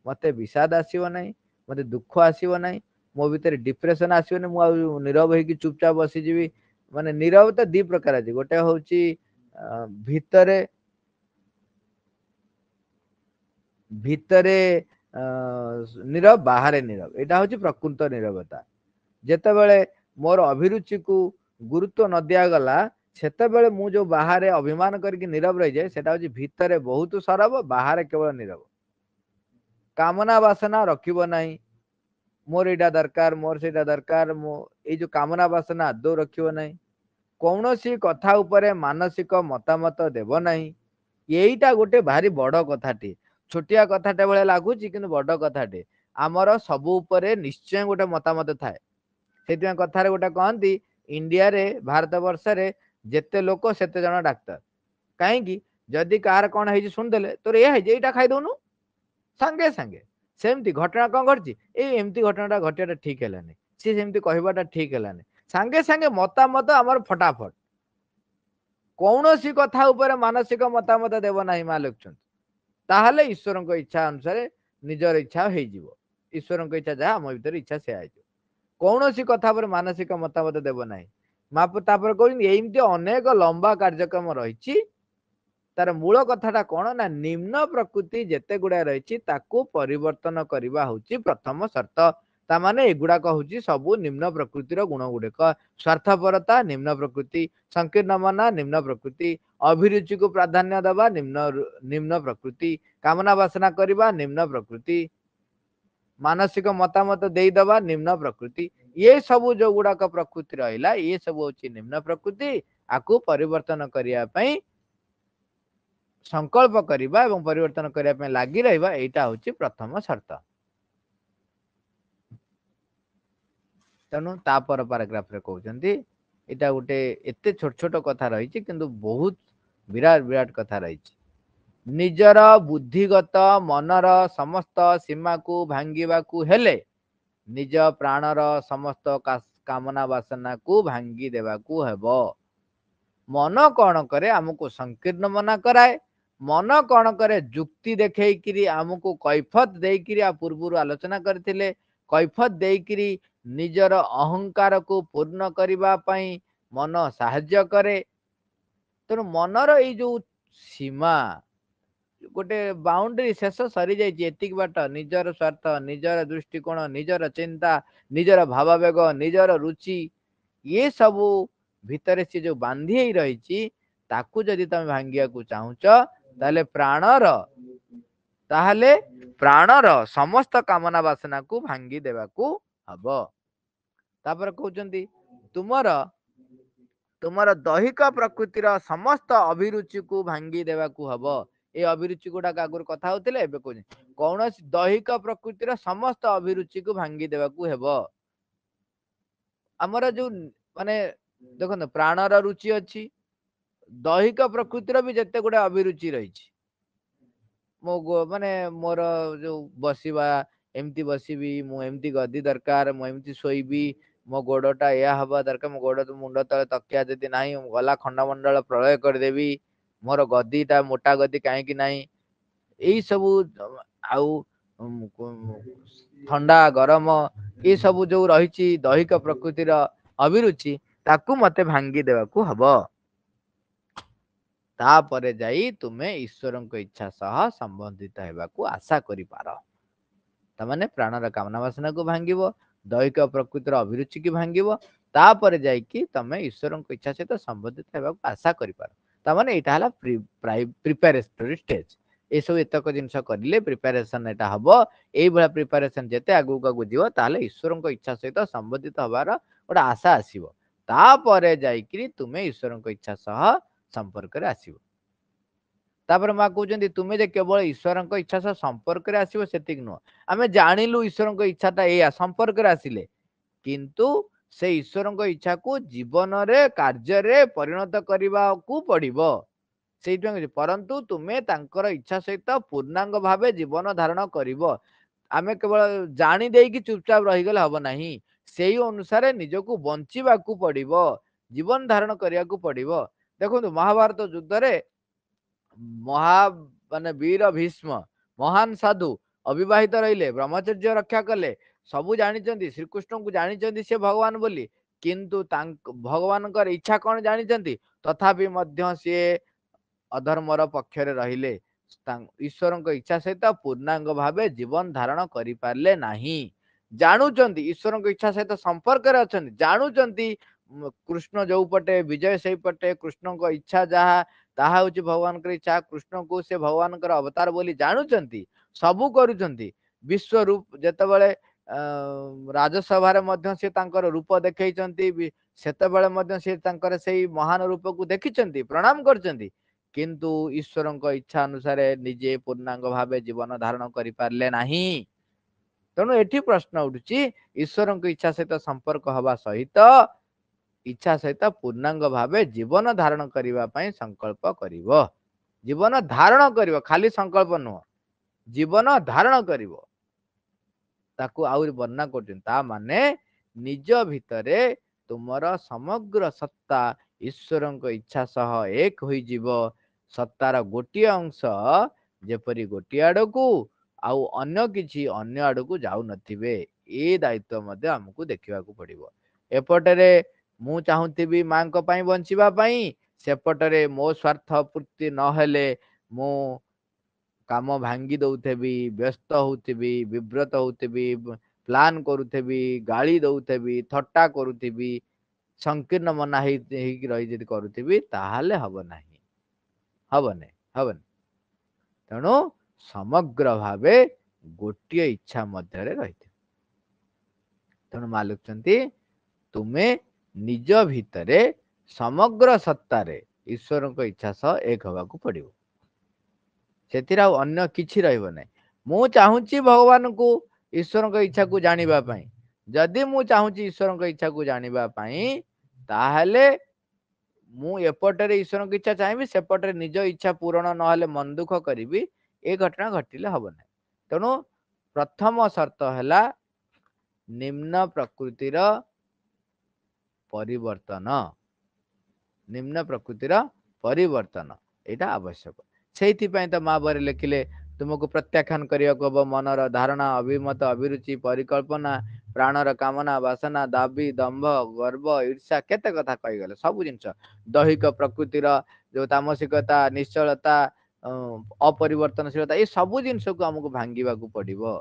ମୋତେ ବିଷାଦ ଆସିବ ନାହିଁ ମୋତେ ଦୁଃଖ ଆସିବ ନାହିଁ ମୋ ଭିତରେ ଡିପ୍ରେସନ୍ ଆସିବନି ମୁଁ ଆଉ ନିରବ ହେଇକି ଚୁପଚାପ ବସିଯିବି ମାନେ ନିରବତା ଦୁଇ ପ୍ରକାର ଅଛି ଗୋଟେ ହେଉଛି ଭିତରେ ଭିତରେ ନିରବ ବାହାରେ ନିରବ ଏଇଟା ହେଉଛି ପ୍ରକୃତ ନିରବତା ଯେତେବେଳେ ମୋର ଅଭିରୁଚିକୁ ଗୁରୁତ୍ୱ ନ ଦିଆଗଲା ସେତେବେଳେ ମୁଁ ଯୋଉ ବାହାରେ ଅଭିମାନ କରିକି ନିରବ ରହିଯାଏ ସେଟା ହଉଛି ଭିତରେ ବହୁତ ସରବ ବାହାରେ କେବଳ ନିରବ କାମନା ବାସନା ରଖିବ ନାହିଁ ମୋର ଏଇଟା ଦରକାର ମୋର ସେଇଟା ଦରକାର ମୋ ଏଇ ଯୋଉ କାମନା ବାସନା ଆଦୌ ରଖିବ ନାହିଁ କୌଣସି କଥା ଉପରେ ମାନସିକ ମତାମତ ଦେବ ନାହିଁ ଏଇଟା ଗୋଟେ ଭାରି ବଡ କଥାଟି ଛୋଟିଆ କଥାଟେ ଭଳିଆ ଲାଗୁଛି କିନ୍ତୁ ବଡ କଥାଟେ ଆମର ସବୁ ଉପରେ ନିଶ୍ଚୟ ଗୋଟେ ମତାମତ ଥାଏ ସେଇଥିପାଇଁ କଥାରେ ଗୋଟେ କହନ୍ତି ଇଣ୍ଡିଆରେ ଭାରତବର୍ଷରେ ଯେତେ ଲୋକ ସେତେ ଜଣ ଡାକ୍ତର କାହିଁକି ଯଦି କାହାର କ'ଣ ହେଇଛି ଶୁଣିଦେଲେ ତୋର ଏଇଆ ହେଇଛି ଏଇଟା ଖାଇଦେଉନୁ ସାଙ୍ଗେ ସାଙ୍ଗେ ସେମିତି ଘଟଣା କ'ଣ ଘଟିଛି ଏଇ ଏମିତି ଘଟଣାଟା ଘଟିବାଟା ଠିକ୍ ହେଲାନି ସିଏ ସେମିତି କହିବାଟା ଠିକ୍ ହେଲାନି ସାଙ୍ଗେ ସାଙ୍ଗେ ମତାମତ ଆମର ଫଟାଫଟ କୌଣସି କଥା ଉପରେ ମାନସିକ ମତାମତ ଦେବ ନାହିଁ ମା ଲେଖୁଛନ୍ତି ତାହେଲେ ଈଶ୍ୱରଙ୍କ ଇଚ୍ଛା ଅନୁସାରେ ନିଜର ଇଚ୍ଛା ହେଇଯିବ ଈଶ୍ୱରଙ୍କ ଇଚ୍ଛା ଯାହା ଆମ ଭିତରେ ଇଚ୍ଛା ସେୟା ହେଇଯିବ କୌଣସି କଥା ଉପରେ ମାନସିକ ମତାମତ ଦେବ ନାହିଁ ମହାପୁର ତାପରେ କହୁଛନ୍ତି ଏମିତି ଅନେକ ଲମ୍ବା କାର୍ଯ୍ୟକ୍ରମ ରହିଛି ତାର ମୂଳ କଥାଟା କ'ଣ ନା ନିମ୍ନ ପ୍ରକୃତି ଯେତେ ଗୁଡ଼ାଏ ରହିଛି ତାକୁ ପରିବର୍ତ୍ତନ କରିବା ହଉଛି ପ୍ରଥମ ସର୍ତ୍ତ ତା ମାନେ ଏଗୁଡ଼ାକ ହଉଛି ସବୁ ନିମ୍ନ ପ୍ରକୃତିର ଗୁଣ ଗୁଡ଼ିକ ସ୍ୱାର୍ଥପରତା ନିମ୍ନ ପ୍ରକୃତି ସଂକୀର୍ଣ୍ଣ ମନା ନିମ୍ନ ପ୍ରକୃତି ଅଭିରୁଚିକୁ ପ୍ରାଧାନ୍ୟ ଦେବା ନିମ୍ନ ନିମ୍ନ ପ୍ରକୃତି କାମନା ବାସନା କରିବା ନିମ୍ନ ପ୍ରକୃତି ମାନସିକ ମତାମତ ଦେଇଦେବା ନିମ୍ନ ପ୍ରକୃତି ଏ ସବୁ ଯୋଉ ଗୁଡାକ ପ୍ରକୃତି ରହିଲା ଏ ସବୁ ହଉଛି ନିମ୍ନ ପ୍ରକୃତି ଆକୁ ପରିବର୍ତ୍ତନ କରିବା ପାଇଁ ସଂକଳ୍ପ କରିବା ଏବଂ ପରିବର୍ତ୍ତନ କରିବା ପାଇଁ ଲାଗି ରହିବା ଏଇଟା ହଉଛି ପ୍ରଥମ ସର୍ତ୍ତ ତେଣୁ ତା ପର ପାରାଗ୍ରାଫରେ କହୁଛନ୍ତି ଏଇଟା ଗୋଟେ ଏତେ ଛୋଟ ଛୋଟ କଥା ରହିଛି କିନ୍ତୁ ବହୁତ ବିରାଟ ବିରାଟ କଥା ରହିଛି ନିଜର ବୁଦ୍ଧିଗତ ମନର ସମସ୍ତ ସୀମାକୁ ଭାଙ୍ଗିବାକୁ ହେଲେ ନିଜ ପ୍ରାଣର ସମସ୍ତ କାମନା ବାସନାକୁ ଭାଙ୍ଗି ଦେବାକୁ ହେବ ମନ କ'ଣ କରେ ଆମକୁ ସଂକୀର୍ଣ୍ଣ ମନା କରାଏ ମନ କ'ଣ କରେ ଯୁକ୍ତି ଦେଖେଇକିରି ଆମକୁ କୈଫତ ଦେଇକିରି ଆ ପୂର୍ବରୁ ଆଲୋଚନା କରିଥିଲେ କୈଫତ ଦେଇକିରି ନିଜର ଅହଙ୍କାରକୁ ପୂର୍ଣ୍ଣ କରିବା ପାଇଁ ମନ ସାହାଯ୍ୟ କରେ ତେଣୁ ମନର ଏଇ ଯୋଉ ସୀମା ଗୋଟେ ବାଉଣ୍ଡରୀ ଶେଷ ସରିଯାଇଛି ଏତିକି ବାଟ ନିଜର ସ୍ୱାର୍ଥ ନିଜର ଦୃଷ୍ଟିକୋଣ ନିଜର ଚିନ୍ତା ନିଜର ଭାବାବେଗ ନିଜର ରୁଚି ଇଏ ସବୁ ଭିତରେ ସେ ଯୋଉ ବାନ୍ଧି ହେଇ ରହିଛି ତାକୁ ଯଦି ତମେ ଭାଙ୍ଗିବାକୁ ଚାହୁଁଛ ତାହେଲେ ପ୍ରାଣର ତାହେଲେ ପ୍ରାଣର ସମସ୍ତ କାମନା ବାସନାକୁ ଭାଙ୍ଗି ଦେବାକୁ ହବ ତାପରେ କହୁଛନ୍ତି ତୁମର ତୁମର ଦୈହିକ ପ୍ରକୃତିର ସମସ୍ତ ଅଭିରୁଚିକୁ ଭାଙ୍ଗି ଦେବାକୁ ହବ ଏଇ ଅଭିରୁଚି ଗୁଡାକ ଆଗରୁ କଥା ହଉଥିଲେ ଏବେ କହୁଛନ୍ତି କୌଣସି ଦୈହିକ ପ୍ରକୃତିର ସମସ୍ତ ଅଭିରୁଚିକୁ ଭାଙ୍ଗି ଦେବାକୁ ହେବ ଆମର ଯୋଉ ମାନେ ଦେଖନ୍ତୁ ପ୍ରାଣର ରୁଚି ଅଛି ଦୈହିକ ପ୍ରକୃତିର ବି ଯେତେ ଗୁଡ଼ାଏ ଅଭିରୁଚି ରହିଛି ମୋ ମାନେ ମୋର ଯୋଉ ବସିବା ଏମିତି ବସିବି ମୁଁ ଏମିତି ଗଦି ଦରକାର ମୁଁ ଏମିତି ଶୋଇବି ମୋ ଗୋଡଟା ଏହା ହବା ଦରକାର ମୋ ଗୋଡ ମୁଣ୍ଡ ତଳେ ତକିଆ ଯଦି ନାହିଁ ଗଲା ଖଣ୍ଡମଣ୍ଡଳ ପ୍ରଳୟ କରିଦେବି ମୋର ଗଦି ଗଦିଟା ମୋଟା ଗଦି କାହିଁକି ନାହିଁ ଏଇ ସବୁ ଆଉ ଥଣ୍ଡା ଗରମ ଏଇ ସବୁ ଯୋଉ ରହିଛି ଦୈହିକ ପ୍ରକୃତିର ଅଭିରୁଚି ତାକୁ ମତେ ଭାଙ୍ଗି ଦେବାକୁ ହବ ତାପରେ ଯାଇ ତୁମେ ଈଶ୍ୱରଙ୍କ ଇଚ୍ଛା ସହ ସମ୍ବନ୍ଧିତ ହେବାକୁ ଆଶା କରିପାର ତାମାନେ ପ୍ରାଣର କାମନା ବାସନାକୁ ଭାଙ୍ଗିବ ଦୈହିକ ପ୍ରକୃତିର ଅଭିରୁଚିକୁ ଭାଙ୍ଗିବ ତାପରେ ଯାଇକି ତମେ ଈଶ୍ୱରଙ୍କ ଇଚ୍ଛା ସହିତ ସମ୍ବନ୍ଧିତ ହେବାକୁ ଆଶା କରିପାର ତାମାନେ ଏଇଟା ହେଲା ପ୍ରିପାରେଟୋରୀ ଷ୍ଟେଜ୍ ଏସବୁ ଏତକ ଜିନିଷ କରିଲେ ପ୍ରିପାରେସନ୍ ଏଟା ହବ ଏଇଭଳିଆ ପ୍ରିପାରେସନ୍ ଯେତେ ଆଗକୁ ଆଗକୁ ଯିବ ତାହେଲେ ଈଶ୍ୱରଙ୍କ ଇଚ୍ଛା ସହିତ ସମ୍ବନ୍ଧିତ ହବାର ଗୋଟେ ଆଶା ଆସିବ ତାପରେ ଯାଇକିରି ତୁମେ ଈଶ୍ୱରଙ୍କ ଇଚ୍ଛା ସହ ସମ୍ପର୍କରେ ଆସିବ ତାପରେ ମା କହୁଛନ୍ତି ତୁମେ ଯେ କେବଳ ଈଶ୍ୱରଙ୍କ ଇଚ୍ଛା ସହ ସମ୍ପର୍କରେ ଆସିବ ସେତିକି ନୁହଁ ଆମେ ଜାଣିଲୁ ଈଶ୍ୱରଙ୍କ ଇଚ୍ଛାଟା ଏଇଆ ସମ୍ପର୍କରେ ଆସିଲେ କିନ୍ତୁ ସେ ଈଶ୍ୱରଙ୍କ ଇଚ୍ଛାକୁ ଜୀବନରେ କାର୍ଯ୍ୟରେ ପରିଣତ କରିବାକୁ ପଡ଼ିବ ସେଇଥିପାଇଁ କହୁଛି ପରନ୍ତୁ ତୁମେ ତାଙ୍କର ଇଚ୍ଛା ସହିତ ପୂର୍ଣ୍ଣାଙ୍ଗ ଭାବେ ଜୀବନ ଧାରଣ କରିବ ଆମେ କେବଳ ଜାଣି ଦେଇକି ଚୁପଚାପ ରହିଗଲେ ହବ ନାହିଁ ସେଇ ଅନୁସାରେ ନିଜକୁ ବଞ୍ଚିବାକୁ ପଡିବ ଜୀବନ ଧାରଣ କରିବାକୁ ପଡିବ ଦେଖନ୍ତୁ ମହାଭାରତ ଯୁଦ୍ଧରେ ମହା ମାନେ ବୀର ଭୀଷ୍ମ ମହାନ ସାଧୁ ଅବିବାହିତ ରହିଲେ ବ୍ରହ୍ମଚର୍ଯ୍ୟ ରକ୍ଷା କଲେ ସବୁ ଜାଣିଛନ୍ତି ଶ୍ରୀକୃଷ୍ଣଙ୍କୁ ଜାଣିଛନ୍ତି ସେ ଭଗବାନ ବୋଲି କିନ୍ତୁ ତାଙ୍କ ଭଗବାନଙ୍କର ଇଚ୍ଛା କ'ଣ ଜାଣିଛନ୍ତି ତଥାପି ମଧ୍ୟ ସିଏ ଅଧର୍ମର ପକ୍ଷରେ ରହିଲେ ଈଶ୍ୱରଙ୍କ ଇଚ୍ଛା ସହିତ ପୂର୍ଣ୍ଣାଙ୍ଗ ଭାବେ ଜୀବନ ଧାରଣ କରିପାରିଲେ ନାହିଁ ଜାଣୁଛନ୍ତି ଈଶ୍ୱରଙ୍କ ଇଚ୍ଛା ସହିତ ସମ୍ପର୍କରେ ଅଛନ୍ତି ଜାଣୁଛନ୍ତି କୃଷ୍ଣ ଯୋଉ ପଟେ ବିଜୟ ସେଇପଟେ କୃଷ୍ଣଙ୍କ ଇଚ୍ଛା ଯାହା ତାହା ହଉଛି ଭଗବାନଙ୍କର ଇଚ୍ଛା କୃଷ୍ଣଙ୍କୁ ସେ ଭଗବାନଙ୍କର ଅବତାର ବୋଲି ଜାଣୁଛନ୍ତି ସବୁ କରୁଛନ୍ତି ବିଶ୍ୱରୂପ ଯେତେବେଳେ ରାଜସଭାରେ ମଧ୍ୟ ସେ ତାଙ୍କର ରୂପ ଦେଖେଇଛନ୍ତି ସେତେବେଳେ ମଧ୍ୟ ସେ ତାଙ୍କର ସେଇ ମହାନ ରୂପକୁ ଦେଖିଛନ୍ତି ପ୍ରଣାମ କରିଛନ୍ତି କିନ୍ତୁ ଈଶ୍ୱରଙ୍କ ଇଚ୍ଛା ଅନୁସାରେ ନିଜେ ପୂର୍ଣ୍ଣାଙ୍ଗ ଭାବେ ଜୀବନ ଧାରଣ କରିପାରିଲେ ନାହିଁ ତେଣୁ ଏଠି ପ୍ରଶ୍ନ ଉଠୁଛି ଈଶ୍ୱରଙ୍କ ଇଚ୍ଛା ସହିତ ସମ୍ପର୍କ ହେବା ସହିତ ଇଚ୍ଛା ସହିତ ପୂର୍ଣ୍ଣାଙ୍ଗ ଭାବେ ଜୀବନ ଧାରଣ କରିବା ପାଇଁ ସଂକଳ୍ପ କରିବ ଜୀବନ ଧାରଣ କରିବ ଖାଲି ସଂକଳ୍ପ ନୁହଁ ଜୀବନ ଧାରଣ କରିବ ତାକୁ ଆହୁରି ବର୍ଣ୍ଣନା କରୁଛନ୍ତି ତା ମାନେ ନିଜ ଭିତରେ ତୁମର ସମଗ୍ର ସତ୍ତା ଈଶ୍ୱରଙ୍କ ଇଚ୍ଛା ସହ ଏକ ହୋଇଯିବ ସତ୍ତାର ଗୋଟିଏ ଅଂଶ ଯେପରି ଗୋଟିଏ ଆଡ଼କୁ ଆଉ ଅନ୍ୟ କିଛି ଅନ୍ୟ ଆଡ଼କୁ ଯାଉନଥିବେ ଏ ଦାୟିତ୍ୱ ମଧ୍ୟ ଆମକୁ ଦେଖିବାକୁ ପଡିବ ଏପଟରେ ମୁଁ ଚାହୁଁଥିବି ମାଙ୍କ ପାଇଁ ବଞ୍ଚିବା ପାଇଁ ସେପଟରେ ମୋ ସ୍ୱାର୍ଥ ପୂର୍ତ୍ତି ନହେଲେ ମୁଁ କାମ ଭାଙ୍ଗି ଦଉଥିବି ବ୍ୟସ୍ତ ହଉଥିବି ବିବ୍ରତ ହଉଥିବି ପ୍ଲାନ୍ କରୁଥିବି ଗାଳି ଦଉଥିବି ଥଟ୍ଟା କରୁଥିବି ସଂକୀର୍ଣ୍ଣ ମନା ହେଇ ହେଇକି ରହି ଯଦି କରୁଥିବି ତାହେଲେ ହବ ନାହିଁ ହବ ନାହିଁ ହବ ନାହିଁ ତେଣୁ ସମଗ୍ର ଭାବେ ଗୋଟିଏ ଇଚ୍ଛା ମଧ୍ୟରେ ରହିଥିବ ତେଣୁ ମା ଲେଖୁଛନ୍ତି ତୁମେ ନିଜ ଭିତରେ ସମଗ୍ର ସତ୍ତାରେ ଈଶ୍ୱରଙ୍କ ଇଚ୍ଛା ସହ ଏକ ହେବାକୁ ପଡିବ से अग कि रही मुझे भगवान को ईश्वर इच्छा को जानवापी जदि मुझे ईश्वर इच्छा को जानवापी मुपटे ईश्वर की इच्छा चाहिए सेपटे निज इच्छा पूरण ना मन दुख करी ए घटना घटले हम ना तेणु प्रथम सर्त है निम्न प्रकृतिर परिवर्तन निम्न प्रकृतिर पर आवश्यक त्यहीप माखि तुमु प्रत्याख्यान गरेको हो मन र धारणा अभिमत अभिरुचि परिकल्पना प्राणर कामना वासना दाबी दम्भ गर्व ईर्ष्या केते कथा सब जस दैह प्रकृति र जो तामसिकता निश्चलता अपरिवर्तनशीलता ए सब हमको जस भाँग पडो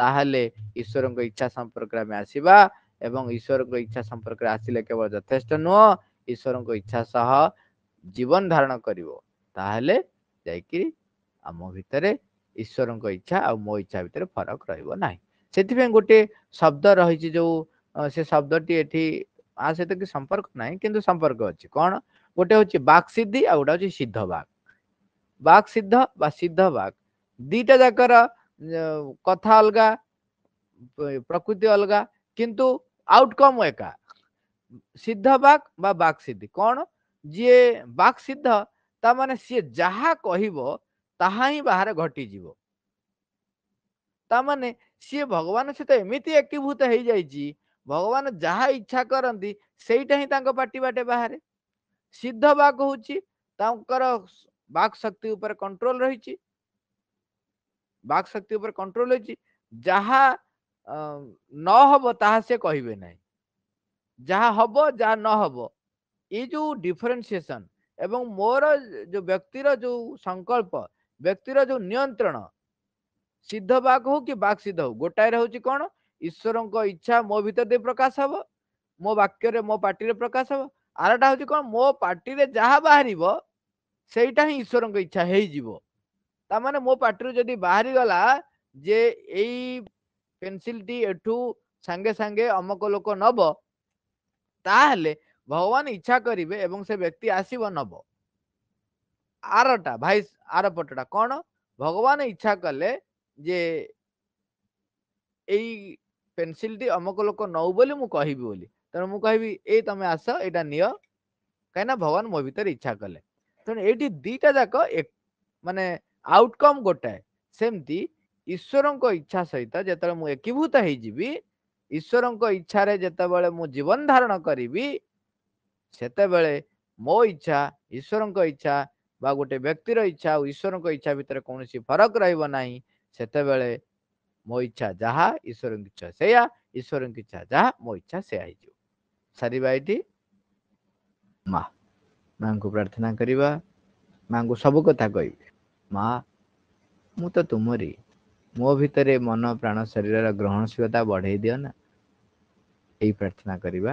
त ईश्वरको इच्छा सम्पर्क आसवा ईश्वरको इच्छा आसीले सम्पर्क आसेस्ट नुह ईश्वरको इच्छा सह जीवन धारण करिवो ताहाले जाम भितर ईश्वर इच्छा आ मो इच्छा भितर फरक रही से गोटे शब्द रही जो से शब्द टी सहित कि संपर्क ना कि संपर्क अच्छे कौन गोटे हूँ बाक् सिद्धि गोटे हूँ सिद्ध बाग बाक् सिद्ध बा सिद्ध बाक दिटा जाकर कथा अलग प्रकृति अलग किंतु आउटकम एका सिद्ध बाक बाक् सिद्धि कौन जी बाक् सिद्ध ତା ମାନେ ସିଏ ଯାହା କହିବ ତାହା ହିଁ ବାହାରେ ଘଟିଯିବ ତା ମାନେ ସିଏ ଭଗବାନ ସହିତ ଏମିତି ଏକୀଭୂତ ହେଇଯାଇଛି ଭଗବାନ ଯାହା ଇଚ୍ଛା କରନ୍ତି ସେଇଟା ହିଁ ତାଙ୍କ ପାଟି ବାଟେ ବାହାରେ ସିଦ୍ଧ ବାକ୍ ହଉଛି ତାଙ୍କର ବାକ୍ ଶକ୍ତି ଉପରେ କଣ୍ଟ୍ରୋଲ ରହିଛି ବାକ୍ ଶକ୍ତି ଉପରେ କଣ୍ଟ୍ରୋଲ ରହିଛି ଯାହା ନ ହବ ତାହା ସେ କହିବେ ନାହିଁ ଯାହା ହବ ଯାହା ନ ହବ ଏଇ ଯୋଉ ଡିଫରେନ୍ସିଏସନ୍ ଏବଂ ମୋର ଯେଉଁ ବ୍ୟକ୍ତିର ଯେଉଁ ସଂକଳ୍ପ ବ୍ୟକ୍ତିର ଯେଉଁ ନିୟନ୍ତ୍ରଣ ସିଦ୍ଧ ବାକ ହଉ କି ବାକ୍ ସିଦ୍ଧ ହଉ ଗୋଟାଏରେ ହେଉଛି କ'ଣ ଈଶ୍ୱରଙ୍କ ଇଚ୍ଛା ମୋ ଭିତରେ ଦେଇ ପ୍ରକାଶ ହବ ମୋ ବାକ୍ୟରେ ମୋ ପାଟିରେ ପ୍ରକାଶ ହବ ଆରଟା ହେଉଛି କ'ଣ ମୋ ପାଟିରେ ଯାହା ବାହାରିବ ସେଇଟା ହିଁ ଈଶ୍ୱରଙ୍କ ଇଚ୍ଛା ହେଇଯିବ ତାମାନେ ମୋ ପାଟିରୁ ଯଦି ବାହାରିଗଲା ଯେ ଏଇ ପେନସିଲଟି ଏଠୁ ସାଙ୍ଗେ ସାଙ୍ଗେ ଅମକ ଲୋକ ନବ ତାହେଲେ ଭଗବାନ ଇଚ୍ଛା କରିବେ ଏବଂ ସେ ବ୍ୟକ୍ତି ଆସିବ ନବ ଆରଟା ଭାଇ ଆର ପଟଟା କଣ ଭଗବାନ ଇଚ୍ଛା କଲେ ଯେ ଏଇ ପେନସିଲଟି ଅମକ ଲୋକ ନଉ ବୋଲି ମୁଁ କହିବି ବୋଲି ତେଣୁ ମୁଁ କହିବି ଏଇ ତମେ ଆସ ଏଇଟା ନିଅ କାହିଁକିନା ଭଗବାନ ମୋ ଭିତରେ ଇଚ୍ଛା କଲେ ତେଣୁ ଏଇଠି ଦିଟା ଯାକ ମାନେ ଆଉଟକମ୍ ଗୋଟାଏ ସେମିତି ଈଶ୍ୱରଙ୍କ ଇଚ୍ଛା ସହିତ ଯେତେବେଳେ ମୁଁ ଏକୀଭୂତ ହେଇଯିବି ଈଶ୍ୱରଙ୍କ ଇଚ୍ଛାରେ ଯେତେବେଳେ ମୁଁ ଜୀବନ ଧାରଣ କରିବି ସେତେବେଳେ ମୋ ଇଚ୍ଛା ଈଶ୍ୱରଙ୍କ ଇଚ୍ଛା ବା ଗୋଟେ ବ୍ୟକ୍ତିର ଇଚ୍ଛା ଆଉ ଈଶ୍ୱରଙ୍କ ଇଚ୍ଛା ଭିତରେ କୌଣସି ଫରକ ରହିବ ନାହିଁ ସେତେବେଳେ ମୋ ଇଚ୍ଛା ଯାହା ଈଶ୍ୱରଙ୍କ ଇଚ୍ଛା ସେୟା ଈଶ୍ୱରଙ୍କ ଇଚ୍ଛା ଯାହା ମୋ ଇଚ୍ଛା ସେୟା ହେଇଯିବ ସାରିବା ଏଇଠି ମା ମାଙ୍କୁ ପ୍ରାର୍ଥନା କରିବା ମାଙ୍କୁ ସବୁ କଥା କହିବି ମା ମୁଁ ତ ତୁମରି ମୋ ଭିତରେ ମନ ପ୍ରାଣ ଶରୀରର ଗ୍ରହଣଶୀଳତା ବଢ଼େଇ ଦିଅ ନା ଏଇ ପ୍ରାର୍ଥନା କରିବା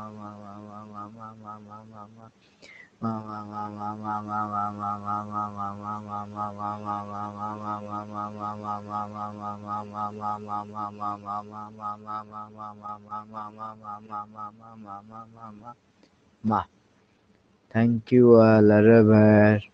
Ma. Thank you, uh, Larabar.